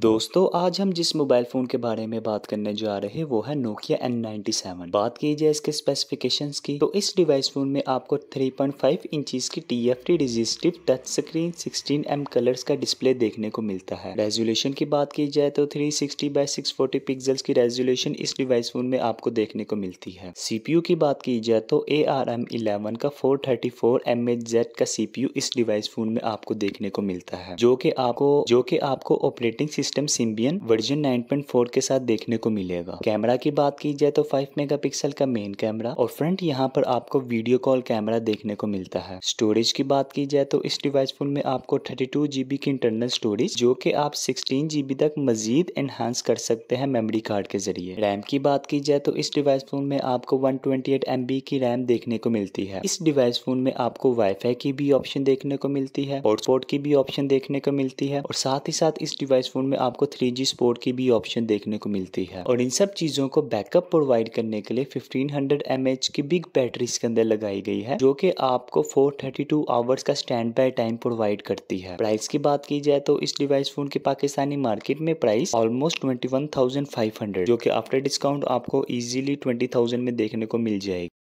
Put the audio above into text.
दोस्तों आज हम जिस मोबाइल फ़ोन के बारे में बात करने जा रहे हैं वो है नोकिया N97 बात की जाए इसके स्पेसिफिकेशंस की तो इस डिवाइस फ़ोन में आपको 3.5 इंच की T resistive touch screen 16 M colours का डिस्प्ले देखने को मिलता है रेजोल्यूशन की बात की जाए तो 360 सिक्सटी बाय सिक्स पिक्सल्स की रेजोल्यूशन इस डिवाइस फ़ोन में आपको देखने को मिलती है सीपीयू की बात की जाए तो ए आर एम इलेवन का four thirty four M H Z का सीपीयू इस डिवाइस फ़ोन में आपको देखने को मिलता है जो की आपको जो की आपको ऑपरेटिंग सिस्टम सिम्बियन वर्जन 9.4 के साथ देखने को मिलेगा कैमरा की बात की जाए तो 5 मेगापिक्सल का मेन कैमरा और फ्रंट यहाँ पर आपको वीडियो कॉल कैमरा देखने को मिलता है स्टोरेज की बात की जाए तो इस डिवाइस फोन में आपको थर्टी टू जीबी की इंटरनल स्टोरेज जो की आप सिक्सटीन जीबी तक मजीद एनहांस कर सकते हैं मेमोरी कार्ड के जरिए रैम की बात की जाए तो इस डिवाइस फोन में आपको one twenty eight M B की रैम देखने को मिलती है इस डिवाइस फोन में आपको वाईफाई की भी ऑप्शन देखने को मिलती है हॉटस्पॉट की भी ऑप्शन देखने को मिलती है और साथ ही साथ इस डिवाइस फोन में आपको थ्री जी स्पोर्ट की भी ऑप्शन देखने को मिलती है और इन सब चीज़ों को बैकअप प्रोवाइड करने के लिए फिफ्टीन हंड्रेड एम एच की बिग बैटरी इसके अंदर लगाई गई है जो कि आपको फोर थर्टी टू आवर्स का स्टैंड बाय टाइम प्रोवाइड करती है प्राइस की बात की जाए तो इस डिवाइस फोन की पाकिस्तानी मार्केट में price almost twenty one thousand five hundred जो की आफ्टर डिस्काउंट आपको इजिली ट्वेंटी थाउजेंड में देखने को मिल जाएगी